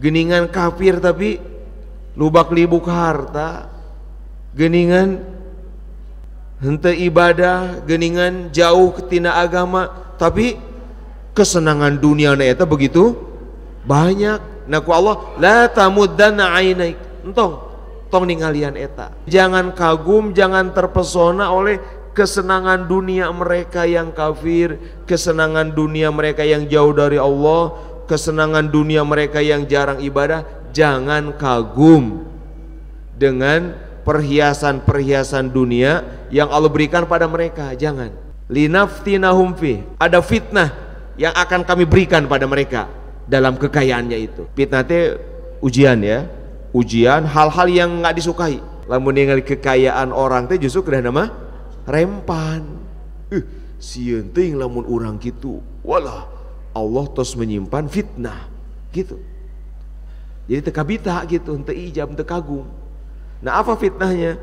geningan kafir tapi lubak libuk harta geningan hente ibadah geningan jauh ketina agama tapi kesenangan dunia naeta begitu banyak nah ku Allah la tamuddanna ainaik entong tong ningalian eta jangan kagum jangan terpesona oleh kesenangan dunia mereka yang kafir kesenangan dunia mereka yang jauh dari Allah kesenangan dunia mereka yang jarang ibadah, jangan kagum dengan perhiasan-perhiasan dunia yang Allah berikan pada mereka. Jangan. Linaftinahum fi. Ada fitnah yang akan kami berikan pada mereka dalam kekayaannya itu. Fitnah itu ujian ya. Ujian hal-hal yang nggak disukai. Lamun ningali kekayaan orang itu justru kena nama rempan. Eh, si sieun lamun orang gitu. Walah, Allah terus menyimpan fitnah gitu jadi tekabita gitu ente ijab ente kagum nah apa fitnahnya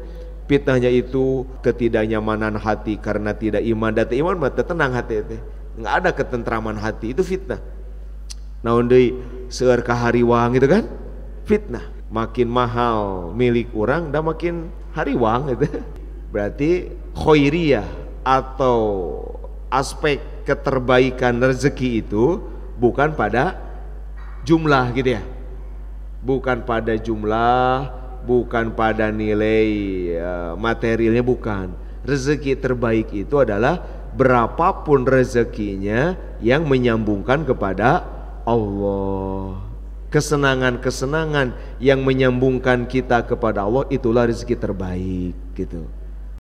fitnahnya itu ketidaknyamanan hati karena tidak iman dan iman mata tenang hati itu nggak ada ketentraman hati itu fitnah Nah undai seerka hari wang gitu kan fitnah makin mahal milik orang dan makin hari wang gitu berarti khairiyah atau aspek keterbaikan rezeki itu bukan pada jumlah gitu ya. Bukan pada jumlah, bukan pada nilai ya, materialnya bukan. Rezeki terbaik itu adalah berapapun rezekinya yang menyambungkan kepada Allah. Kesenangan-kesenangan yang menyambungkan kita kepada Allah itulah rezeki terbaik gitu.